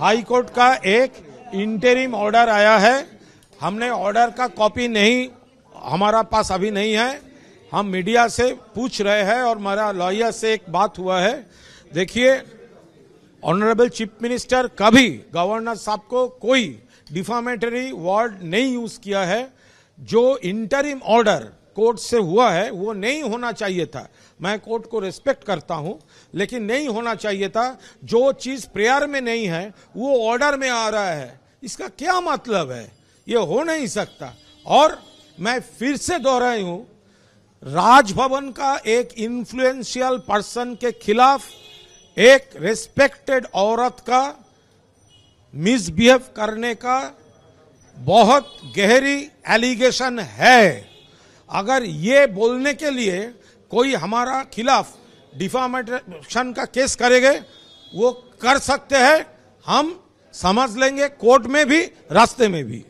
high court का एक interim order आया है हमने ऑर्डर का कॉपी नहीं हमारा पास अभी नहीं है हम मीडिया से पूछ रहे हैं और हमारा लॉयर से एक बात हुआ है देखिए ऑनरेबल चीफ मिनिस्टर कभी गवर्नर साहब को कोई डिफामेटरी वर्ड नहीं यूज किया है जो इंटरिम ऑर्डर कोर्ट से हुआ है वो नहीं होना चाहिए था मैं कोर्ट को रिस्पेक्ट करता हूं लेकिन नहीं होना चाहिए था जो चीज़ प्रेयर में नहीं है वो ऑर्डर में आ रहा है इसका क्या मतलब है ये हो नहीं सकता और मैं फिर से दोहराई हूं राजभवन का एक इन्फ्लुएंशियल पर्सन के खिलाफ एक रिस्पेक्टेड औरत का मिसबिहेव करने का बहुत गहरी एलिगेशन है अगर ये बोलने के लिए कोई हमारा खिलाफ डिफामेशन का केस करेंगे वो कर सकते हैं हम समझ लेंगे कोर्ट में भी रास्ते में भी